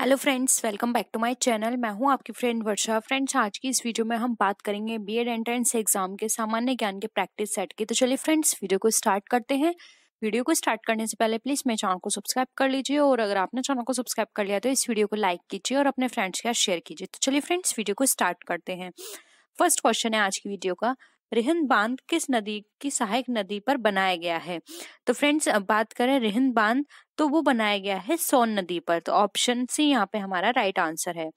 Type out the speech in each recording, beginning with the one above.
hello friends welcome back to my channel मैं हूं आपकी फ्रेंड वर्षा फ्रेंड्स आज की इस वीडियो में हम बात करेंगे बीएड एंट्रेंस एग्जाम के सामान्य ज्ञान के प्रैक्टिस सेट की तो चलिए फ्रेंड्स वीडियो को स्टार्ट करते हैं वीडियो को स्टार्ट करने से पहले प्लीज़ मेरे चैनल को सब्सक्राइब कर लीजिए और अगर आपने चैनल को सब्सक्राइब कर लिया तो इस वीडियो को लाइक कीजिए और अपने फ्रेंड्स के साथ शेयर कीजिए तो चलिए फ्रेंड्स वीडियो को स्टार्ट करते हैं फर्स्ट क्वेश्चन है आज की वीडियो का रिहन बांध किस नदी की सहायक नदी पर बनाया गया है तो फ्रेंड्स अब बात करें रिहन बांध तो वो बनाया गया है सोन नदी पर तो ऑप्शन सी यहाँ पे हमारा राइट आंसर है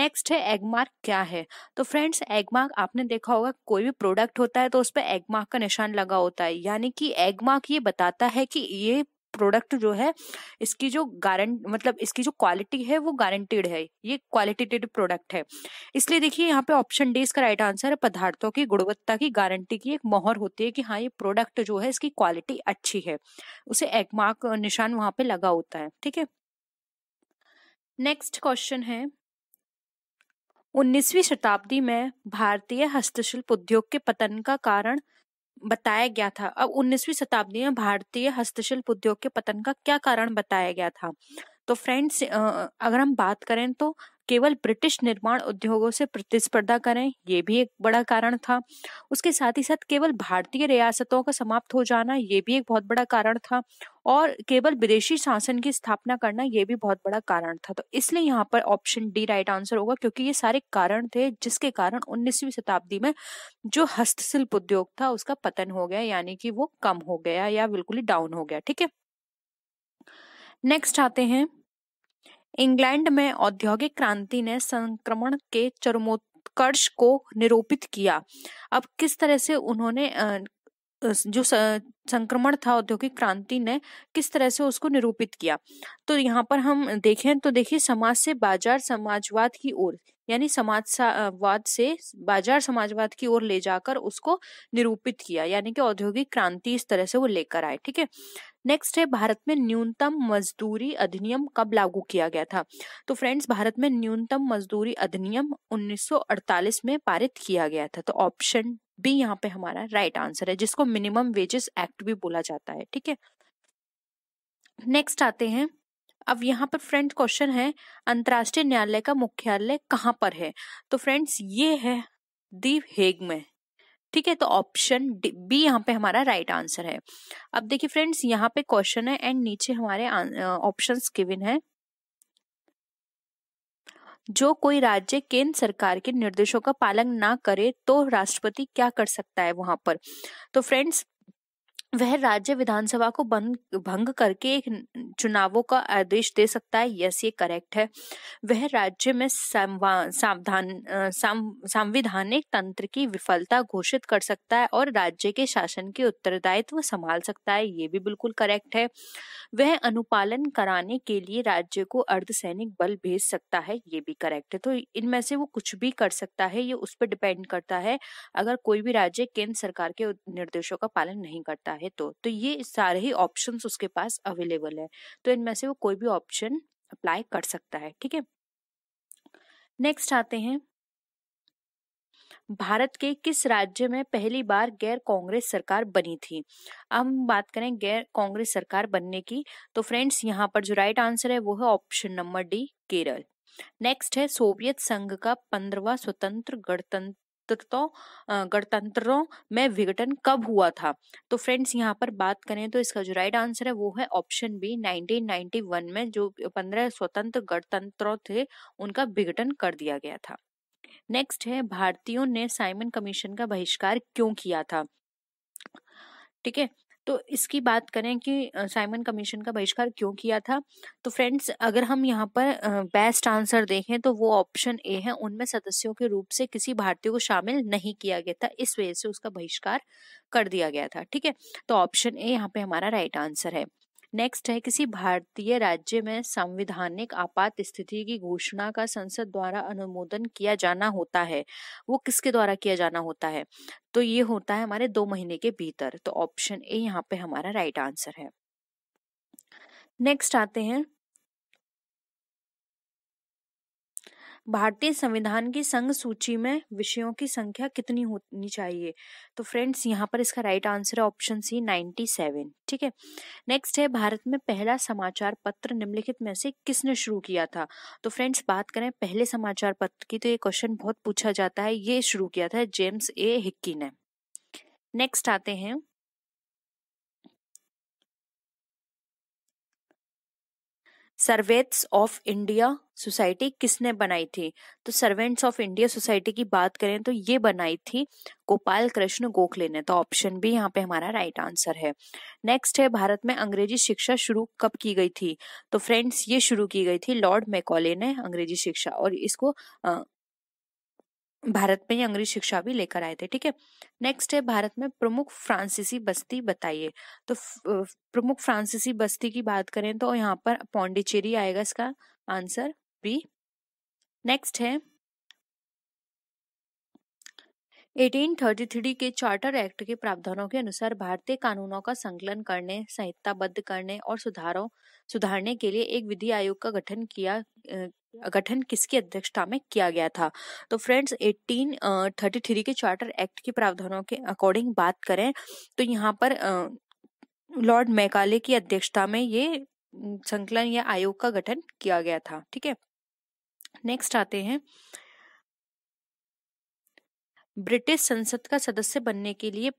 नेक्स्ट है एगमार्क क्या है तो फ्रेंड्स एगमार्क आपने देखा होगा कोई भी प्रोडक्ट होता है तो उस पर एगमार्क का निशान लगा होता है यानी कि एगमार्क ये बताता है कि ये प्रोडक्ट जो है इसकी जो गारंट मतलब इसकी जो क्वालिटी है वो गारंटेड है ये क्वालिटेटेड प्रोडक्ट है इसलिए देखिए यहाँ पे ऑप्शन डी इसका राइट आंसर है पदार्थों की गुणवत्ता की गारंटी की एक मोहर होती है कि हाँ ये प्रोडक्ट जो है इसकी क्वालिटी अच्छी है उसे एक मार्क निशान वहां पे लगा होता है ठीक है नेक्स्ट क्वेश्चन है 19वीं शताब्दी में भारतीय हस्तशिल्प उद्योग के पतन का कारण बताया गया था अब 19वीं शताब्दी में भारतीय हस्तशिल्प उद्योग के पतन का क्या कारण बताया गया था तो फ्रेंड्स अगर हम बात करें तो केवल ब्रिटिश निर्माण उद्योगों से प्रतिस्पर्धा करें ये भी एक बड़ा कारण था उसके साथ ही साथ केवल भारतीय रियासतों का समाप्त हो जाना ये भी एक बहुत बड़ा कारण था और केवल विदेशी शासन की स्थापना करना यह भी बहुत बड़ा कारण था तो इसलिए यहाँ पर ऑप्शन डी राइट आंसर होगा क्योंकि ये सारे कारण थे जिसके कारण उन्नीसवीं शताब्दी में जो हस्तशिल्प उद्योग था उसका पतन हो गया यानी कि वो कम हो गया या बिल्कुल ही डाउन हो गया ठीक है नेक्स्ट आते हैं इंग्लैंड में औद्योगिक क्रांति ने संक्रमण के चरमोत्कर्ष को निरूपित किया अब किस तरह से उन्होंने जो संक्रमण था औद्योगिक क्रांति ने किस तरह से उसको निरूपित किया तो यहाँ पर हम देखें तो देखिए समाज से बाजार समाजवाद की ओर यानी समाजवाद से बाजार समाजवाद की ओर ले जाकर उसको निरूपित किया यानी कि औद्योगिक क्रांति इस तरह से वो लेकर आए ठीक है नेक्स्ट है भारत में न्यूनतम मजदूरी अधिनियम कब लागू किया गया था तो फ्रेंड्स भारत में न्यूनतम मजदूरी अधिनियम 1948 में पारित किया गया था तो ऑप्शन बी यहाँ पे हमारा राइट आंसर है जिसको मिनिमम वेजेस एक्ट भी बोला जाता है ठीक है नेक्स्ट आते हैं अब यहाँ पर फ्रेंड क्वेश्चन है अंतर्राष्ट्रीय न्यायालय का मुख्यालय कहाँ पर है तो फ्रेंड्स ये है दी हेग में ठीक है तो ऑप्शन बी यहाँ पे हमारा राइट right आंसर है अब देखिए फ्रेंड्स यहाँ पे क्वेश्चन है एंड नीचे हमारे ऑप्शंस गिवन है जो कोई राज्य केंद्र सरकार के निर्देशों का पालन ना करे तो राष्ट्रपति क्या कर सकता है वहां पर तो फ्रेंड्स वह राज्य विधानसभा को भंग भंग करके एक चुनावों का आदेश दे सकता है यस ये करेक्ट है वह राज्य में सावधान संविधानिक तंत्र की विफलता घोषित कर सकता है और राज्य के शासन के उत्तरदायित्व संभाल सकता है ये भी बिल्कुल करेक्ट है वह अनुपालन कराने के लिए राज्य को अर्धसैनिक बल भेज सकता है ये भी करेक्ट है तो इनमें से वो कुछ भी कर सकता है ये उस पर डिपेंड करता है अगर कोई भी राज्य केंद्र सरकार के निर्देशों का पालन नहीं करता चाहे तो तो ये सारे ही ऑप्शन उसके पास अवेलेबल है तो इनमें से वो कोई भी ऑप्शन अप्लाई कर सकता है ठीक है नेक्स्ट आते हैं भारत के किस राज्य में पहली बार गैर कांग्रेस सरकार बनी थी अब हम बात करें गैर कांग्रेस सरकार बनने की तो फ्रेंड्स यहाँ पर जो राइट आंसर है वो है option number D Kerala next है सोवियत संघ का पंद्रवा स्वतंत्र गणतंत्र गणतंत्रों गणतंत्रों में विघटन कब हुआ था तो फ्रेंड्स यहाँ पर बात करें तो इसका जो राइट आंसर है वो है ऑप्शन बी 1991 में जो पंद्रह स्वतंत्र गणतंत्रों थे उनका विघटन कर दिया गया था नेक्स्ट है भारतीयों ने साइमन कमीशन का बहिष्कार क्यों किया था ठीक है तो इसकी बात करें कि साइमन कमीशन का बहिष्कार क्यों किया था तो फ्रेंड्स अगर हम यहाँ पर बेस्ट आंसर देखें तो वो ऑप्शन ए है उनमें सदस्यों के रूप से किसी भारतीय को शामिल नहीं किया गया था इस वजह से उसका बहिष्कार कर दिया गया था ठीक है तो ऑप्शन ए यहाँ पे हमारा राइट आंसर है नेक्स्ट है किसी भारतीय राज्य में संविधानिक आपात स्थिति की घोषणा का संसद द्वारा अनुमोदन किया जाना होता है वो किसके द्वारा किया जाना होता है तो ये होता है हमारे दो महीने के भीतर तो ऑप्शन ए यहाँ पे हमारा राइट आंसर है नेक्स्ट आते हैं भारतीय संविधान की संघ सूची में विषयों की संख्या कितनी होनी चाहिए तो फ्रेंड्स यहाँ पर इसका राइट आंसर है ऑप्शन सी सेवन ठीक है नेक्स्ट है भारत में पहला समाचार पत्र निम्नलिखित में से किसने शुरू किया था तो फ्रेंड्स बात करें पहले समाचार पत्र की तो ये क्वेश्चन बहुत पूछा जाता है ये शुरू किया था जेम्स ए हिक्की ने नेक्स्ट आते हैं सर्वेट्स ऑफ इंडिया सोसाइटी किसने बनाई थी तो सर्वेंट्स ऑफ इंडिया सोसाइटी की बात करें तो ये बनाई थी गोपाल कृष्ण गोखले ने तो ऑप्शन भी यहाँ पे हमारा राइट आंसर है नेक्स्ट है भारत में अंग्रेजी शिक्षा शुरू कब की गई थी तो फ्रेंड्स ये शुरू की गई थी लॉर्ड मैकॉले ने अंग्रेजी शिक्षा और इसको भारत में ही अंग्रेज शिक्षा भी लेकर आए थे ठीक है नेक्स्ट है भारत में प्रमुख फ्रांसीसी बस्ती बताइए तो प्रमुख फ्रांसीसी बस्ती की बात करें तो यहाँ पर पौंडीचेरी आएगा इसका आंसर बी नेक्स्ट है 1833 के चार्टर एक्ट के प्रावधानों के अनुसार भारतीय कानूनों का संकलन करने संहिताबद्ध करने और सुधारों सुधारने के लिए एक विधि आयोग का गठन किया गठन किसकी अध्यक्षता में किया गया था तो फ्रेंड्स 1833 के चार्टर एक्ट के प्रावधानों के अकॉर्डिंग बात करें तो यहाँ पर लॉर्ड मैकाले की अध्यक्षता में ये संकलन या आयोग का गठन किया गया था ठीक है नेक्स्ट आते हैं ब्रिटिश संसद का सदस्य बनने के लिए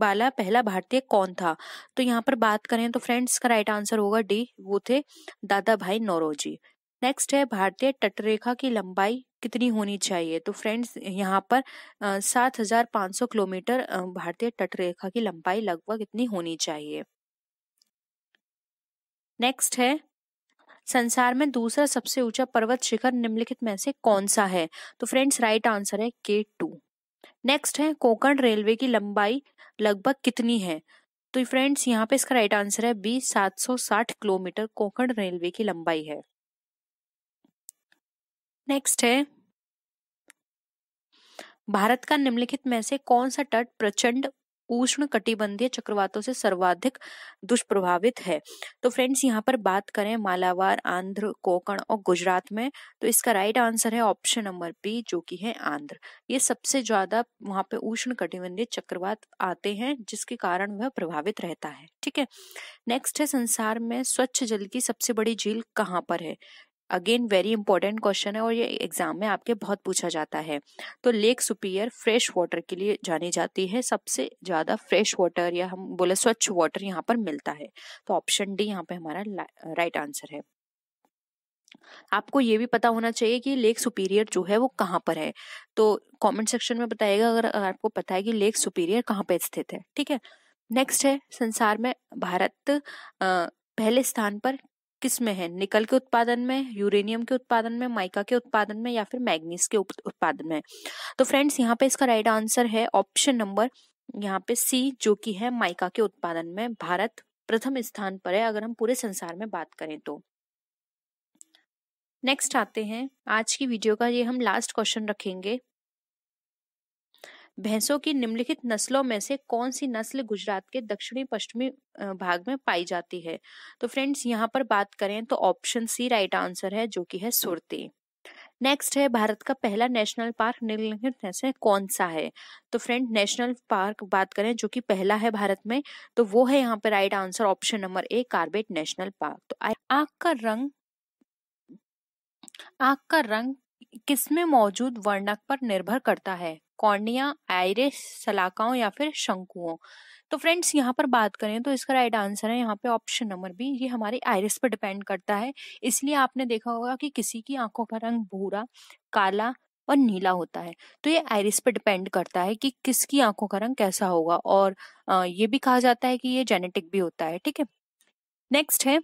बाला पहला भारतीय कौन था तो यहाँ पर बात करें तो फ्रेंड्स का राइट आंसर होगा डी वो थे दादा भाई नौरोजी नेक्स्ट है भारतीय तटरेखा की लंबाई कितनी होनी चाहिए तो फ्रेंड्स यहाँ पर सात हजार पाँच सौ किलोमीटर भारतीय तटरेखा की लंबाई लगभग इतनी होनी चाहिए नेक्स्ट है संसार में दूसरा सबसे ऊंचा पर्वत शिखर निम्नलिखित में से कौन सा है तो फ्रेंड्स राइट आंसर है के टू नेक्स्ट है कोकण रेलवे की लंबाई लगभग कितनी है तो फ्रेंड्स यहाँ पे इसका राइट आंसर है बी साठ किलोमीटर कोकण रेलवे की लंबाई है नेक्स्ट है भारत का निम्नलिखित में से कौन सा तट प्रचंड उष्ण कटिबंधीय चक्रवातों से सर्वाधिक दुष्प्रभावित है तो फ्रेंड्स यहाँ पर बात करें मालावार आंध्र कोकण और गुजरात में तो इसका राइट आंसर है ऑप्शन नंबर बी जो कि है आंध्र ये सबसे ज्यादा वहां पे उष्ण कटिबंधीय चक्रवात आते हैं जिसके कारण वह प्रभावित रहता है ठीक है नेक्स्ट है संसार में स्वच्छ जल की सबसे बड़ी झील कहाँ पर है अगेन वेरी इंपॉर्टेंट क्वेश्चन है और ये एग्जाम में आपके बहुत पूछा जाता है तो लेक सुपीरियर फ्रेश वाटर के लिए जानी जाती है सबसे ज़्यादा फ्रेश वाटर या हम बोले स्वच्छ वाटर यहाँ पर मिलता है तो ऑप्शन डी यहाँ पे हमारा राइट आंसर है आपको ये भी पता होना चाहिए कि लेक सुपीरियर जो है वो कहाँ पर है तो कमेंट सेक्शन में बताइएगा अगर आपको पता है कि लेक सुपीरियर कहाँ पर स्थित है ठीक है नेक्स्ट है संसार में भारत पहले स्थान पर किस में है निकल के उत्पादन में यूरेनियम के उत्पादन में माइका के उत्पादन में या फिर मैग्नीस के उत्पादन में तो फ्रेंड्स यहाँ पे इसका राइट आंसर है ऑप्शन नंबर यहाँ पे सी जो कि है माइका के उत्पादन में भारत प्रथम स्थान पर है अगर हम पूरे संसार में बात करें तो नेक्स्ट आते हैं आज की वीडियो का ये हम लास्ट क्वेश्चन रखेंगे भैंसों की निम्नलिखित नस्लों में से कौन सी नस्ल गुजरात के दक्षिणी पश्चिमी भाग में पाई जाती है तो फ्रेंड्स यहाँ पर बात करें तो ऑप्शन सी राइट आंसर है जो कि है सुरती नेक्स्ट है भारत का पहला नेशनल पार्क निम्नलिखित में से कौन सा है तो फ्रेंड नेशनल पार्क बात करें जो कि पहला है भारत में तो वो है यहाँ पे right answer option number A Corbett national park तो आग का रंग आग का रंग किसमें मौजूद वर्णक पर निर्भर करता है कॉर्निया आयरिस सलाकाओं या फिर शंकुओं तो फ्रेंड्स यहाँ पर बात करें तो इसका राइट आंसर है यहाँ पे ऑप्शन नंबर बी ये हमारे आयरिस पर डिपेंड करता है इसलिए आपने देखा होगा कि किसी की आंखों का रंग भूरा काला और नीला होता है तो ये आयरिस पर डिपेंड करता है कि किसकी आंखों का रंग कैसा होगा और ये भी कहा जाता है कि ये जेनेटिक भी होता है ठीक है नेक्स्ट है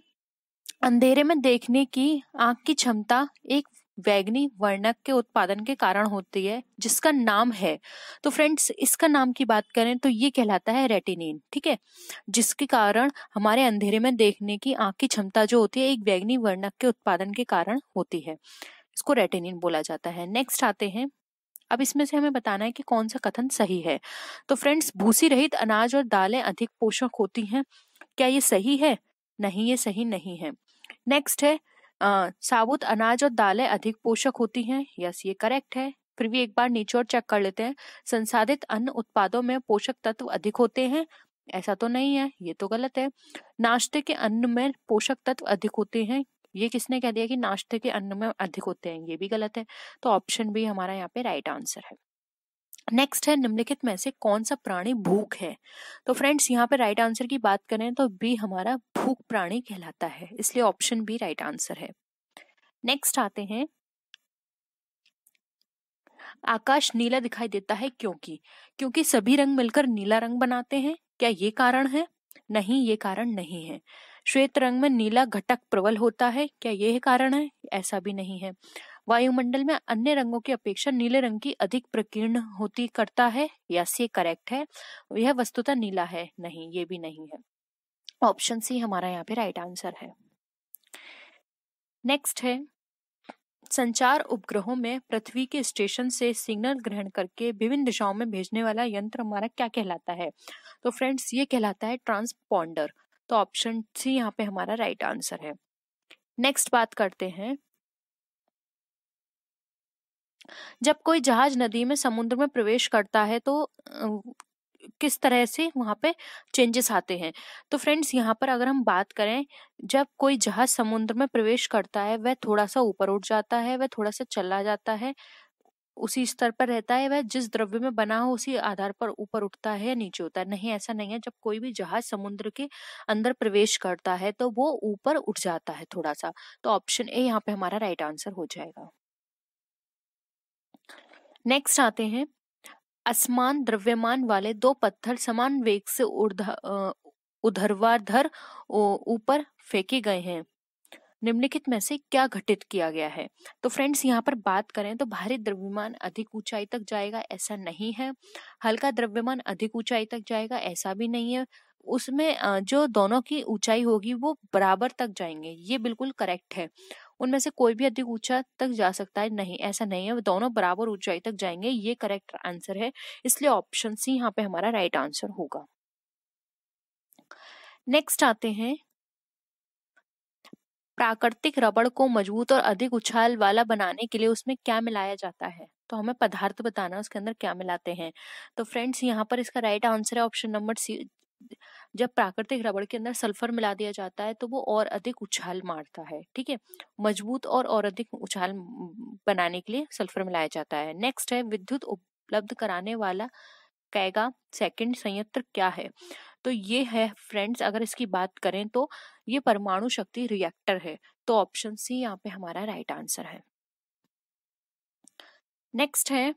अंधेरे में देखने की आंख की क्षमता एक वैग्नी वर्णक के उत्पादन के कारण होती है जिसका नाम है तो फ्रेंड्स इसका नाम की बात करें तो ये कहलाता है रेटिनिन ठीक है जिसके कारण हमारे अंधेरे में देखने की आंख की क्षमता जो होती है एक वैग्नी वर्णक के उत्पादन के कारण होती है इसको रेटिनिन बोला जाता है नेक्स्ट आते हैं अब इसमें से हमें बताना है कि कौन सा कथन सही है तो फ्रेंड्स भूसी रहित अनाज और दालें अधिक पोषक होती हैं क्या ये सही है नहीं ये सही नहीं है नेक्स्ट है साबुत अनाज और दालें अधिक पोषक होती हैं यस ये करेक्ट है फिर भी एक बार नीचे और चेक कर लेते हैं संसाधित अन्न उत्पादों में पोषक तत्व अधिक होते हैं ऐसा तो नहीं है ये तो गलत है नाश्ते के अन्न में पोषक तत्व अधिक होते हैं ये किसने कह दिया कि नाश्ते के अन्न में अधिक होते हैं ये भी गलत है तो ऑप्शन भी हमारा यहाँ पे राइट आंसर है नेक्स्ट है निम्नलिखित में से कौन सा प्राणी भूख है तो फ्रेंड्स यहाँ पे राइट आंसर की बात करें तो बी हमारा भूख प्राणी कहलाता है इसलिए ऑप्शन बी राइट आंसर है नेक्स्ट आते हैं आकाश नीला दिखाई देता है क्योंकि क्योंकि सभी रंग मिलकर नीला रंग बनाते हैं क्या ये कारण है नहीं ये कारण नहीं है श्वेत रंग में नीला घटक प्रबल होता है क्या यह कारण है ऐसा भी नहीं है वायुमंडल में अन्य रंगों की अपेक्षा नीले रंग की अधिक प्रकीर्ण होती करता है यस ये करेक्ट है यह वस्तुतः नीला है नहीं ये भी नहीं है ऑप्शन सी हमारा यहाँ पे राइट आंसर है नेक्स्ट है संचार उपग्रहों में पृथ्वी के स्टेशन से सिग्नल ग्रहण करके विभिन्न दिशाओं में भेजने वाला यंत्र हमारा क्या कहलाता है तो फ्रेंड्स ये कहलाता है ट्रांसपॉन्डर तो ऑप्शन सी यहाँ पे हमारा राइट आंसर है नेक्स्ट बात करते हैं जब कोई जहाज नदी में समुद्र में प्रवेश करता है तो किस तरह से वहाँ पे चेंजेस आते हैं तो फ्रेंड्स यहाँ पर अगर हम बात करें जब कोई जहाज समुद्र में प्रवेश करता है वह थोड़ा सा ऊपर उठ जाता है वह थोड़ा सा चला जाता है उसी स्तर पर रहता है वह जिस द्रव्य में बना हो उसी आधार पर ऊपर उठता है या नीचे होता है नहीं ऐसा नहीं है जब कोई भी जहाज समुद्र के अंदर प्रवेश करता है तो वो ऊपर उठ जाता है थोड़ा सा तो ऑप्शन ए यहाँ पे हमारा राइट आंसर हो जाएगा नेक्स्ट आते हैं असमान द्रव्यमान वाले दो पत्थर समान वेग से उधरवाधर ऊपर फेंके गए हैं निम्नलिखित में से क्या घटित किया गया है तो फ्रेंड्स यहाँ पर बात करें तो भारी द्रव्यमान अधिक ऊंचाई तक जाएगा ऐसा नहीं है हल्का द्रव्यमान अधिक ऊंचाई तक जाएगा ऐसा भी नहीं है उसमें जो दोनों की ऊंचाई होगी वो बराबर तक जाएंगे ये बिल्कुल करेक्ट है उनमें से कोई भी अधिक ऊंचा तक जा सकता है नहीं ऐसा नहीं है वो दोनों बराबर ऊंचाई तक जाएंगे ये करेक्ट आंसर है इसलिए ऑप्शन सी यहाँ पे हमारा राइट right आंसर होगा नेक्स्ट आते हैं प्राकृतिक रबड़ को मजबूत और अधिक उछाल वाला बनाने के लिए उसमें क्या मिलाया जाता है तो हमें पदार्थ बताना है उसके अंदर क्या मिलाते हैं तो फ्रेंड्स यहाँ पर इसका राइट आंसर है ऑप्शन नंबर सी जब प्राकृतिक रबड़ के अंदर सल्फर मिला दिया जाता है तो वो और अधिक उछाल मारता है ठीक है मजबूत और और अधिक उछाल बनाने के लिए सल्फर मिलाया जाता है नेक्स्ट है विद्युत उपलब्ध कराने वाला कैगा सेकंड संयंत्र क्या है तो ये है फ्रेंड्स अगर इसकी बात करें तो ये परमाणु शक्ति रिएक्टर है तो ऑप्शन सी यहाँ पे हमारा राइट आंसर है नेक्स्ट है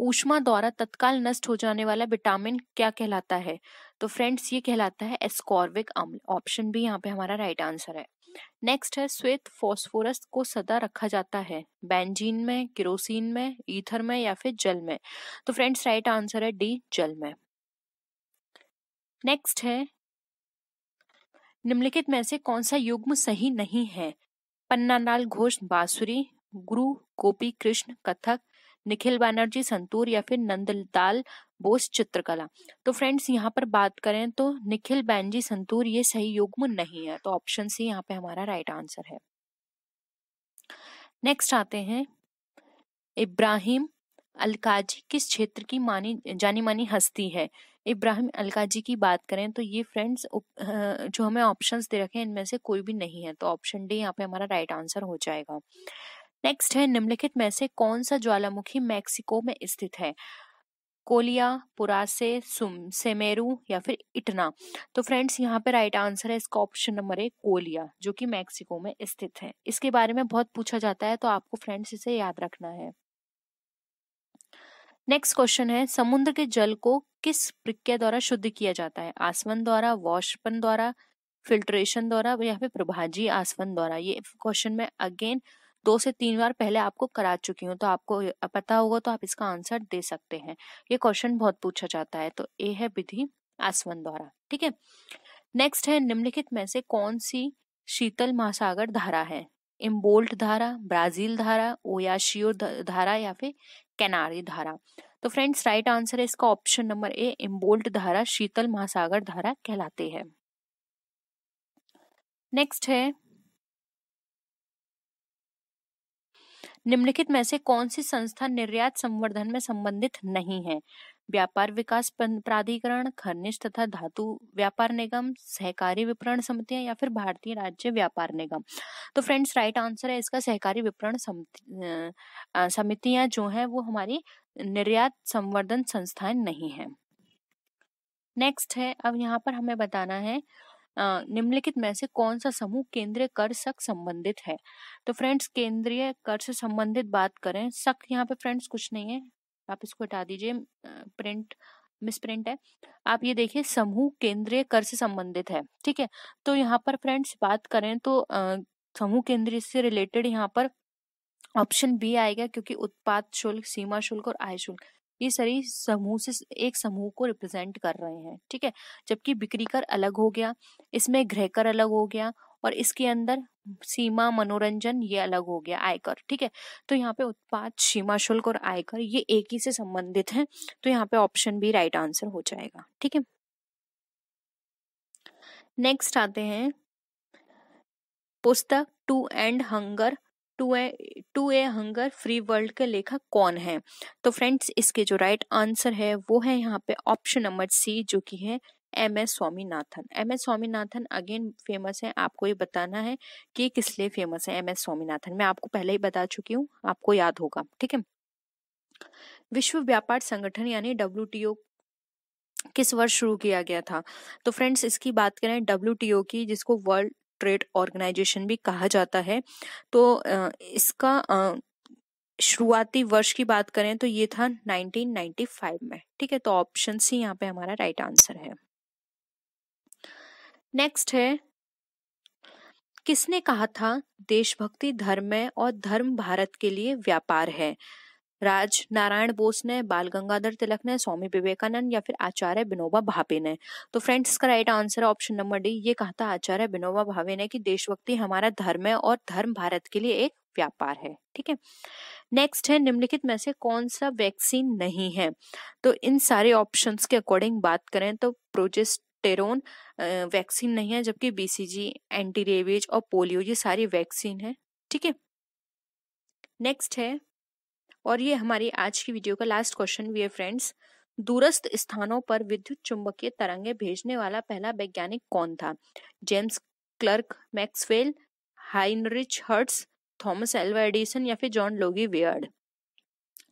ऊष्मा द्वारा तत्काल नष्ट हो जाने वाला विटामिन क्या कहलाता है तो फ्रेंड्स ये कहलाता है एस्कॉर्बिक अम्ल ऑप्शन भी यहाँ पे हमारा राइट आंसर है नेक्स्ट है श्वेत फॉस्फोरस को सदा रखा जाता है बेंजीन में किरोसिन में ईथर में या फिर जल में तो फ्रेंड्स राइट आंसर है डी जल में नेक्स्ट है निम्नलिखित में से कौन सा युग्म सही नहीं है पन्नालाल घोष बांसुरी गुरु गोपी कृष्ण कथक निखिल बैनर्जी संतूर या फिर नंदलाल बोस चित्रकला तो फ्रेंड्स यहाँ पर बात करें तो निखिल बैनजी संतूर ये सही युग्म नहीं है तो ऑप्शन सी यहाँ पे हमारा राइट आंसर है नेक्स्ट आते हैं इब्राहिम अलकाजी किस क्षेत्र की मानी जानी मानी हस्ती है इब्राहिम अलकाजी की बात करें तो ये फ्रेंड्स जो हमें ऑप्शंस दे रखे हैं इनमें से कोई भी नहीं है तो ऑप्शन डी यहाँ पे हमारा राइट आंसर हो जाएगा नेक्स्ट है निम्नलिखित में से कौन सा ज्वालामुखी मैक्सिको में स्थित है कोलिया पुरासे सेमेरू या फिर इटना तो फ्रेंड्स यहाँ पे राइट आंसर है इसका ऑप्शन नंबर एक कोलिया जो कि मैक्सिको में स्थित है इसके बारे में बहुत पूछा जाता है तो आपको फ्रेंड्स इसे याद रखना है नेक्स्ट क्वेश्चन है समुद्र के जल को किस प्रक्रिया द्वारा शुद्ध किया जाता है आसवन द्वारा वॉशपन द्वारा फिल्ट्रेशन द्वारा या फिर प्रभाजी आसवन द्वारा ये क्वेश्चन में अगेन दो से तीन बार पहले आपको करा चुकी हूँ तो आपको पता होगा तो आप इसका आंसर दे सकते हैं ये क्वेश्चन बहुत पूछा जाता है तो ए है विधि आसवन द्वारा ठीक है नेक्स्ट है निम्नलिखित में से कौन सी शीतल महासागर धारा है इम्बोल्ट धारा ब्राजील धारा ओयाशियो धारा या फिर कैनारी धारा तो फ्रेंड्स राइट आंसर है इसका ऑप्शन नंबर ए इम्बोल्ट धारा शीतल महासागर धारा कहलाते हैं नेक्स्ट है निम्नलिखित में से कौन सी संस्था निर्यात संवर्धन में संबंधित नहीं है व्यापार विकास प्राधिकरण खनिज तथा धातु व्यापार निगम सहकारी विपणन समितियां या फिर भारतीय राज्य व्यापार निगम तो फ्रेंड्स राइट आंसर है इसका सहकारी विपणन समितियां जो है वो हमारी निर्यात संवर्धन संस्थाएं नहीं है नेक्स्ट है अब यहाँ पर हमें बताना है निम्नलिखित में से कौन सा समूह केंद्रीय कर सक संबंधित है तो फ्रेंड्स केंद्रीय कर से संबंधित बात करें सक यहाँ पे फ्रेंड्स कुछ नहीं है आप इसको हटा दीजिए प्रिंट मिस प्रिंट है आप ये देखिए समूह केंद्रीय कर से संबंधित है ठीक है तो यहाँ पर फ्रेंड्स बात करें तो समूह केंद्रीय से रिलेटेड यहाँ पर ऑप्शन बी आएगा क्योंकि उत्पाद शुल्क सीमा शुल्क और आय शुल्क ये सारी समूह से एक समूह को रिप्रेजेंट कर रहे हैं ठीक है जबकि बिक्री कर अलग हो गया इसमें गृह कर अलग हो गया और इसके अंदर सीमा मनोरंजन ये अलग हो गया आयकर ठीक है तो यहाँ पे उत्पाद सीमा शुल्क और आयकर ये एक ही से संबंधित है तो यहाँ पे ऑप्शन बी राइट आंसर हो जाएगा ठीक है नेक्स्ट आते हैं पुस्तक to end hunger to a to a hunger free world के लेखक कौन है तो फ्रेंड्स इसके जो राइट right आंसर है वो है यहाँ पे ऑप्शन नंबर सी जो कि है M S Swaminathan M S Swaminathan again famous है आपको ये बताना है कि किस लिए फेमस है एम एस स्वामीनाथन मैं आपको पहले ही बता चुकी हूँ आपको याद होगा ठीक है विश्व व्यापार संगठन यानी डब्ल्यू किस वर्ष शुरू किया गया था तो फ्रेंड्स इसकी बात करें डब्ल्यू की जिसको वर्ल्ड ट्रेड ऑर्गेनाइजेशन भी कहा जाता है तो इसका शुरुआती वर्ष की बात करें तो ये था 1995 में ठीक है तो ऑप्शन सी यहाँ पे हमारा राइट आंसर है नेक्स्ट है किसने कहा था देशभक्ति धर्म है और धर्म भारत के लिए व्यापार है राज नारायण बोस ने बाल गंगाधर तिलक ने स्वामी विवेकानंद या फिर आचार्य विनोबा भावे ने तो फ्रेंड्स इसका right answer option number D ये कहा था आचार्य विनोबा भावे ने कि देशभक्ति हमारा धर्म है और धर्म भारत के लिए एक व्यापार है ठीक है नेक्स्ट है निम्नलिखित में से कौन सा वैक्सीन नहीं है तो इन सारे ऑप्शन के अकॉर्डिंग बात करें तो प्रोजेस्ट टेरोन वैक्सीन नहीं है जबकि बीसीजी एंटी रेवेज और पोलियो ये सारी वैक्सीन है ठीक है नेक्स्ट है और ये हमारी आज की वीडियो का लास्ट क्वेश्चन भी है फ्रेंड्स दूरस्थ स्थानों पर विद्युत चुंबकीय तरंगे भेजने वाला पहला वैज्ञानिक कौन था James Clerk Maxwell Heinrich Hertz Thomas Alva Edison या फिर जॉन लोगी वियर्ड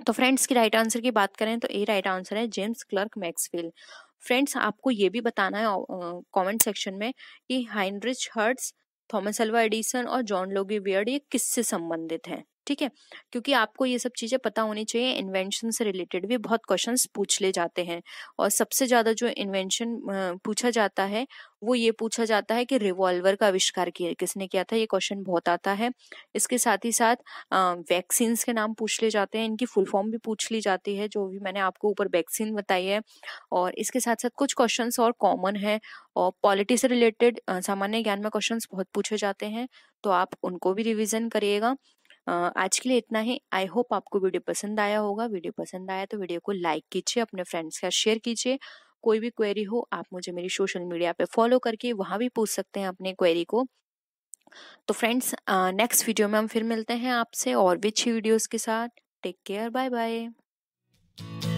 तो फ्रेंड्स की राइट आंसर की बात करें तो ए राइट आंसर है जेम्स क्लर्क मैक्सवेल फ्रेंड्स आपको ये भी बताना है कमेंट सेक्शन में कि Heinrich Hertz Thomas Alva Edison और जॉन लोगी वियर्ड ये किससे संबंधित हैं ठीक है क्योंकि आपको ये सब चीज़ें पता होनी चाहिए इन्वेंशन से रिलेटेड भी बहुत क्वेश्चन पूछ ले जाते हैं और सबसे ज़्यादा जो इन्वेंशन पूछा जाता है वो ये पूछा जाता है कि रिवॉल्वर का आविष्कार किया किसने किया था ये क्वेश्चन बहुत आता है इसके साथ ही साथ वैक्सीन के नाम पूछ ले जाते हैं इनकी फुल फॉर्म भी पूछ ली जाती है जो भी मैंने आपको ऊपर वैक्सीन बताई है और इसके साथ साथ कुछ क्वेश्चन और कॉमन है और पॉलिटी से रिलेटेड सामान्य ज्ञान में क्वेश्चन बहुत पूछे जाते हैं तो आप उनको भी रिविजन करिएगा आज के लिए इतना ही आई होप आपको वीडियो पसंद आया होगा वीडियो पसंद आया तो वीडियो को लाइक कीजिए अपने फ्रेंड्स के साथ शेयर कीजिए कोई भी क्वेरी हो आप मुझे मेरी सोशल मीडिया पे फॉलो करके वहाँ भी पूछ सकते हैं अपने क्वेरी को तो फ्रेंड्स नेक्स्ट वीडियो में हम फिर मिलते हैं आपसे और भी अच्छी वीडियोज़ के साथ टेक केयर बाय बाय